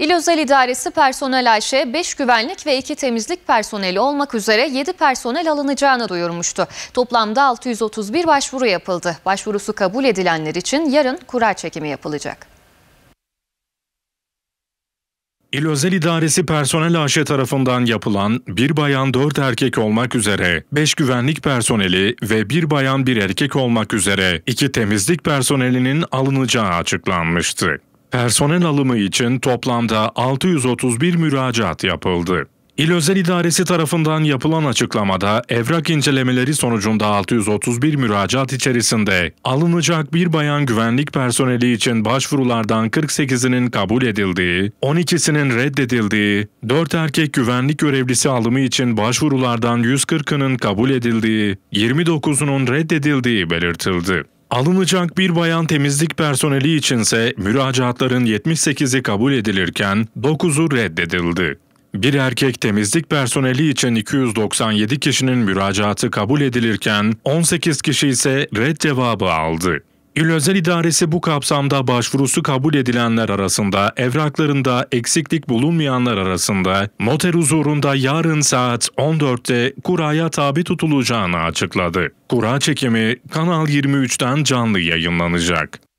İl Özel İdaresi Personel AŞ 5 güvenlik ve 2 temizlik personeli olmak üzere 7 personel alınacağını duyurmuştu. Toplamda 631 başvuru yapıldı. Başvurusu kabul edilenler için yarın kura çekimi yapılacak. İl Özel İdaresi Personel AŞ tarafından yapılan bir bayan dört erkek olmak üzere, beş güvenlik personeli ve bir bayan bir erkek olmak üzere iki temizlik personelinin alınacağı açıklanmıştı. Personel alımı için toplamda 631 müracaat yapıldı. İl Özel İdaresi tarafından yapılan açıklamada evrak incelemeleri sonucunda 631 müracaat içerisinde alınacak bir bayan güvenlik personeli için başvurulardan 48'inin kabul edildiği, 12'sinin reddedildiği, 4 erkek güvenlik görevlisi alımı için başvurulardan 140'ının kabul edildiği, 29'unun reddedildiği belirtildi. Alınacak bir bayan temizlik personeli içinse müracaatların 78'i kabul edilirken 9'u reddedildi. Bir erkek temizlik personeli için 297 kişinin müracaatı kabul edilirken 18 kişi ise red cevabı aldı. İl Özel İdaresi bu kapsamda başvurusu kabul edilenler arasında, evraklarında eksiklik bulunmayanlar arasında, noter huzurunda yarın saat 14'te kuraya tabi tutulacağını açıkladı. Kura çekimi Kanal 23'ten canlı yayınlanacak.